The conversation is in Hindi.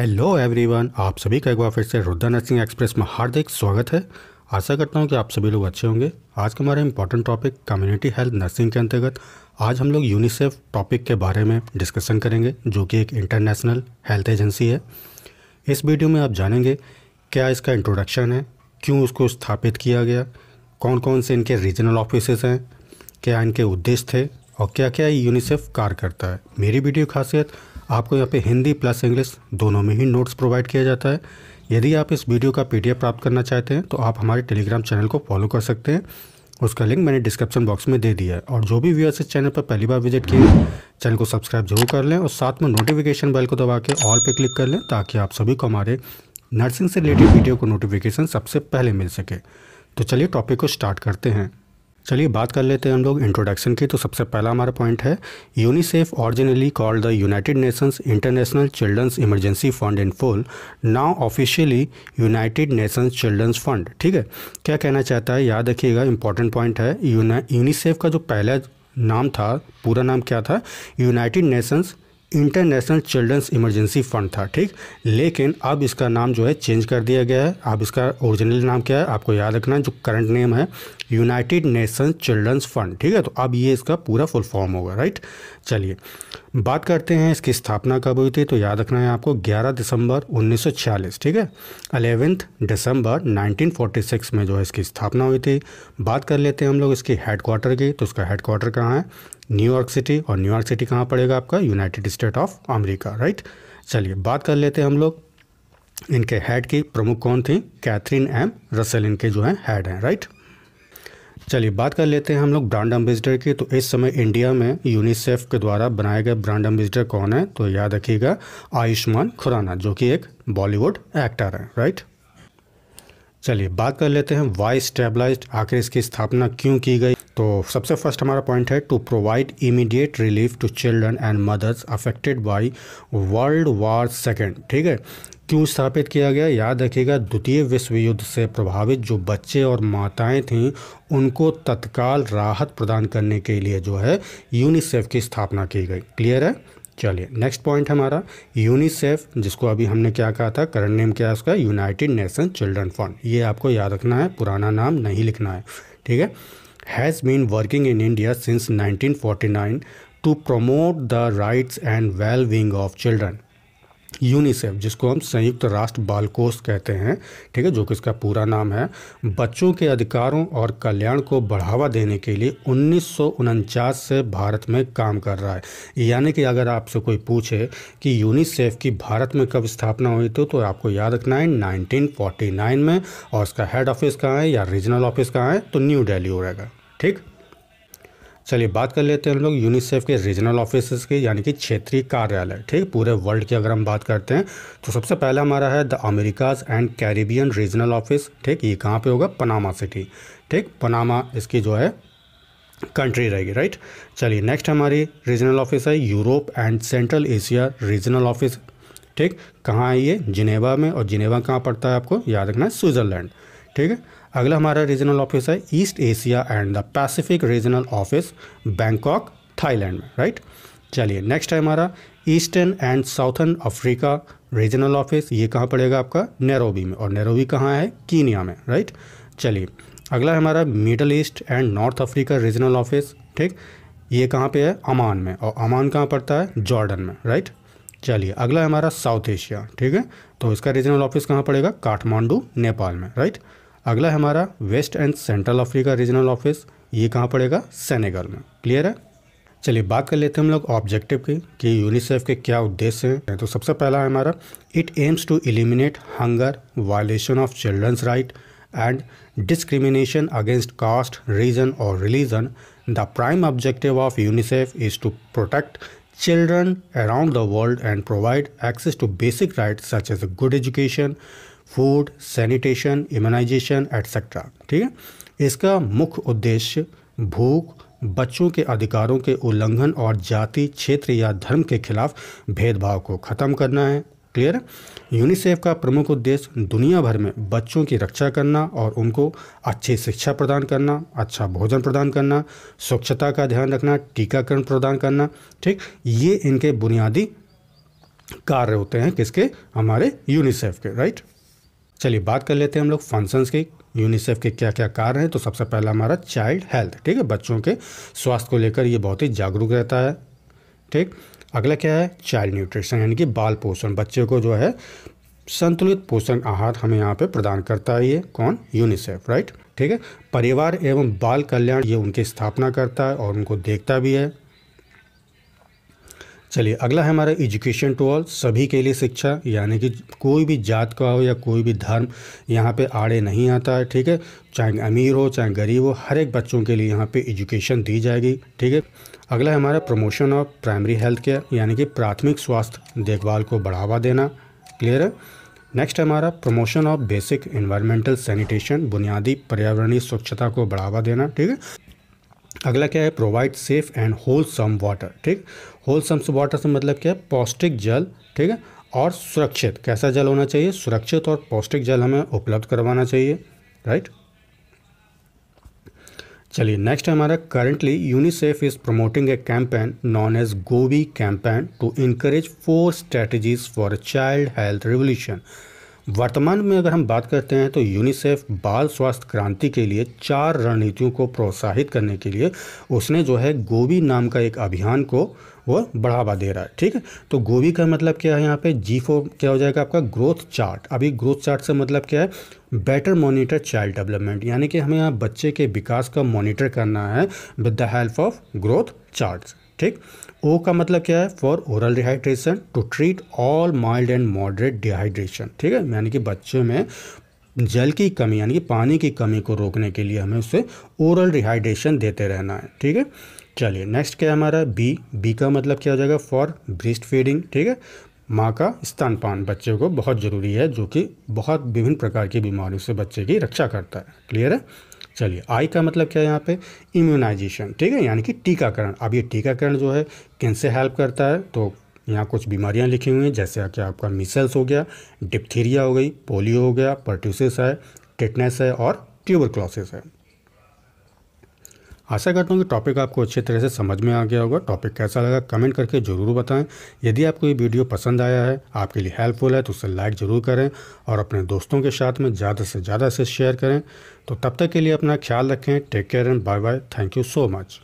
हेलो एवरीवन आप सभी का एक बार फिर से रुद्रा नर्सिंग एक्सप्रेस में हार्दिक स्वागत है आशा करता हूँ कि आप सभी लोग अच्छे होंगे आज का हमारा important topic community health nursing के अंतर्गत आज हम लोग यूनिसेफ टॉपिक के बारे में डिस्कशन करेंगे जो कि एक इंटरनेशनल हेल्थ एजेंसी है इस वीडियो में आप जानेंगे क्या इसका इंट्रोडक्शन है क्यों उसको स्थापित किया गया कौन कौन से इनके रीजनल ऑफिस हैं क्या इनके उद्देश्य थे और क्या क्या यूनिसेफ कार्य करता है मेरी वीडियो खासियत आपको यहाँ पे हिंदी प्लस इंग्लिश दोनों में ही नोट्स प्रोवाइड किया जाता है यदि आप इस वीडियो का पी प्राप्त करना चाहते हैं तो आप हमारे टेलीग्राम चैनल को फॉलो कर सकते हैं उसका लिंक मैंने डिस्क्रिप्शन बॉक्स में दे दिया है और जो भी व्यूअर्स इस चैनल पर पहली बार विजिट किए चैनल को सब्सक्राइब जरूर कर लें और साथ में नोटिफिकेशन बेल को दबा के ऑल पे क्लिक कर लें ताकि आप सभी को हमारे नर्सिंग से रिलेटेड वीडियो को नोटिफिकेशन सबसे पहले मिल सके तो चलिए टॉपिक को स्टार्ट करते हैं चलिए बात कर लेते हैं हम लोग इंट्रोडक्शन की तो सबसे पहला हमारा पॉइंट है UNICEF originally called the United Nations International children's emergency fund in full now officially United Nations children's fund ठीक है क्या कहना चाहता है याद रखिएगा इंपॉर्टेंट पॉइंट है यूनिसेफ का जो पहला नाम था पूरा नाम क्या था United Nations International children's emergency fund था ठीक लेकिन अब इसका नाम जो है चेंज कर दिया गया है अब इसका ओरिजिनल नाम क्या है आपको याद रखना है जो करंट नेम है यूनाइटेड नेशंस चिल्ड्रंस फंड ठीक है तो अब ये इसका पूरा फुल फॉर्म होगा राइट चलिए बात करते हैं इसकी स्थापना कब हुई थी तो याद रखना है आपको 11 दिसंबर 1946 ठीक है अलेवेंथ दिसंबर 1946 में जो है इसकी स्थापना हुई थी बात कर लेते हैं हम लोग इसकी हेडक्वार्टर की तो इसका हेडक्वार्टर कहाँ है न्यूयॉर्क सिटी और न्यूयॉर्क सिटी कहाँ पड़ेगा आपका United State of America right चलिए बात कर लेते हैं हम लोग इनके हेड की प्रमुख कौन थी कैथरीन एम रसल इनके जो है हेड हैं राइट चलिए बात कर लेते हैं हम लोग ब्रांड एम्बेसडर की तो इस समय इंडिया में यूनिसेफ के द्वारा बनाए गए ब्रांड एम्बेसडर कौन है तो याद रखिएगा आयुष्मान खुराना जो कि एक बॉलीवुड एक्टर है राइट चलिए बात कर लेते हैं वाई स्टेबलाइज आखिर इसकी स्थापना क्यों की गई तो सबसे फर्स्ट हमारा पॉइंट है to provide immediate relief to children and mothers affected by world war second ठीक है क्यों स्थापित किया गया याद रखिएगा द्वितीय विश्व युद्ध से प्रभावित जो बच्चे और माताएं थीं उनको तत्काल राहत प्रदान करने के लिए जो है यूनिसेफ की स्थापना की गई क्लियर है चलिए नेक्स्ट पॉइंट हमारा यूनिसेफ जिसको अभी हमने क्या कहा था करंट नेम क्या है उसका यूनाइटेड नेशन चिल्ड्रन फंड ये आपको याद रखना है पुराना नाम नहीं लिखना है ठीक है has been working in India since 1949 to promote the rights and well-being of children. UNICEF जिसको हम संयुक्त राष्ट्र बाल कोष कहते हैं ठीक है जो कि इसका पूरा नाम है बच्चों के अधिकारों और कल्याण को बढ़ावा देने के लिए उन्नीस से भारत में काम कर रहा है यानी कि अगर आपसे कोई पूछे कि यूनिसेफ की भारत में कब स्थापना हुई थी तो आपको याद रखना है 1949 में और इसका हेड ऑफिस कहाँ है या रीजनल ऑफिस कहाँ है तो न्यू डेली हो रहेगा ठीक चलिए बात कर लेते हैं हम लोग यूनिसेफ के रीजनल ऑफिस के यानी कि क्षेत्रीय कार्यालय ठीक पूरे वर्ल्ड की अगर हम बात करते हैं तो सबसे पहला हमारा है the Americas and Caribbean regional office ठीक ये कहाँ पे होगा पनामा सिटी ठीक पनामा इसकी जो है कंट्री रहेगी राइट चलिए नेक्स्ट हमारी रीजनल ऑफिस है Europe and Central Asia regional office ठीक कहाँ है ये जिनेवा में और जिनेवा कहाँ पड़ता है आपको याद रखना है स्विट्ज़रलैंड ठीक है अगला हमारा रीजनल ऑफिस है East Asia and the Pacific regional office Bangkok Thailand में राइट चलिए नेक्स्ट है हमारा Eastern and Southern Africa regional office ये कहाँ पड़ेगा आपका नैरोबी में और नैरोबी कहाँ है कीनिया में राइट चलिए अगला है हमारा Middle East and North Africa regional office ठीक ये कहाँ पे है अमान में और अमान कहाँ पड़ता है जॉर्डन में राइट चलिए अगला हमारा साउथ एशिया ठीक है तो इसका रीजनल ऑफिस कहाँ पड़ेगा काठमांडू नेपाल में राइट अगला है हमारा West and Central Africa regional office ये कहाँ पड़ेगा सेनेगल में क्लियर है चलिए बात कर लेते हैं हम लोग ऑब्जेक्टिव की कि यूनिसेफ के क्या उद्देश्य हैं तो सबसे पहला है हमारा it aims to eliminate hunger violation of children's rights and discrimination against caste region और religion the prime objective of UNICEF is to protect children around the world and provide access to basic rights such as a good education food, sanitation, immunization, etc. ठीक है इसका मुख्य उद्देश्य भूख बच्चों के अधिकारों के उल्लंघन और जाति क्षेत्र या धर्म के खिलाफ भेदभाव को ख़त्म करना है क्लियर यूनिसेफ का प्रमुख उद्देश्य दुनिया भर में बच्चों की रक्षा करना और उनको अच्छी शिक्षा प्रदान करना अच्छा भोजन प्रदान करना स्वच्छता का ध्यान रखना टीकाकरण प्रदान करना ठीक ये इनके बुनियादी कार्य होते हैं किसके हमारे यूनिसेफ के राइट चलिए बात कर लेते हैं हम लोग फंक्शंस के यूनिसेफ के क्या क्या कार्य हैं तो सबसे पहला हमारा चाइल्ड हेल्थ ठीक है बच्चों के स्वास्थ्य को लेकर ये बहुत ही जागरूक रहता है ठीक अगला क्या है चाइल्ड न्यूट्रिशन यानी कि बाल पोषण बच्चे को जो है संतुलित पोषण आहार हमें यहाँ पे प्रदान करता है ये कौन यूनिसेफ राइट ठीक है परिवार एवं बाल कल्याण ये उनकी स्थापना करता है और उनको देखता भी है चलिए अगला है हमारा एजुकेशन टू ऑल सभी के लिए शिक्षा यानी कि कोई भी जात का हो या कोई भी धर्म यहाँ पे आड़े नहीं आता है ठीक है चाहे अमीर हो चाहे गरीब हो हर एक बच्चों के लिए यहाँ पे एजुकेशन दी जाएगी ठीक है अगला है हमारा promotion of primary health care यानी कि प्राथमिक स्वास्थ्य देखभाल को बढ़ावा देना क्लियर है नेक्स्ट हमारा promotion of basic environmental sanitation बुनियादी पर्यावरणीय स्वच्छता को बढ़ावा देना ठीक है अगला क्या है provide safe and wholesome water ठीक होलसम वाटर से मतलब क्या है पौष्टिक जल ठीक है और सुरक्षित कैसा जल होना चाहिए सुरक्षित और पौष्टिक जल हमें उपलब्ध करवाना चाहिए राइट चलिए नेक्स्ट है हमारा currently UNICEF is promoting a campaign known as गोवी campaign to encourage four strategies for child health revolution वर्तमान में अगर हम बात करते हैं तो यूनिसेफ बाल स्वास्थ्य क्रांति के लिए चार रणनीतियों को प्रोत्साहित करने के लिए उसने जो है गोभी नाम का एक अभियान को वो बढ़ावा दे रहा है ठीक है तो गोभी का मतलब क्या है यहाँ पे जी फोर क्या हो जाएगा आपका ग्रोथ चार्ट अभी ग्रोथ चार्ट से मतलब क्या है बेटर मॉनिटर चाइल्ड डेवलपमेंट यानी कि हमें यहाँ बच्चे के विकास का मॉनिटर करना है with the help of growth chart ठीक ओ का मतलब क्या है for oral dehydration to treat all mild and moderate dehydration ठीक है यानी कि बच्चों में जल की कमी यानी कि पानी की कमी को रोकने के लिए हमें उसे ओरल डिहाइड्रेशन देते रहना है ठीक है चलिए नेक्स्ट क्या है हमारा बी बी का मतलब क्या हो जाएगा फॉर ब्रेस्ट फीडिंग ठीक है माँ का स्तनपान बच्चे को बहुत ज़रूरी है जो कि बहुत विभिन्न प्रकार की बीमारियों से बच्चे की रक्षा करता है क्लियर है चलिए आई का मतलब क्या है यहाँ पे इम्यूनाइजेशन ठीक है यानी कि टीकाकरण अब ये टीकाकरण जो है किन से हेल्प करता है तो यहाँ कुछ बीमारियाँ लिखी हुई हैं जैसे कि आपका मिसल्स हो गया डिप्थीरिया हो गई पोलियो हो गया पर्ट्यूसिस है टिटनेस है और ट्यूबरक्लोसिस है आशा करता हूँ कि टॉपिक आपको अच्छी तरह से समझ में आ गया होगा टॉपिक कैसा लगा कमेंट करके ज़रूर बताएं यदि आपको ये वीडियो पसंद आया है आपके लिए हेल्पफुल है तो उसे लाइक ज़रूर करें और अपने दोस्तों के साथ में ज़्यादा से ज़्यादा इसे शेयर करें तो तब तक के लिए अपना ख्याल रखें take care and bye bye thank you so much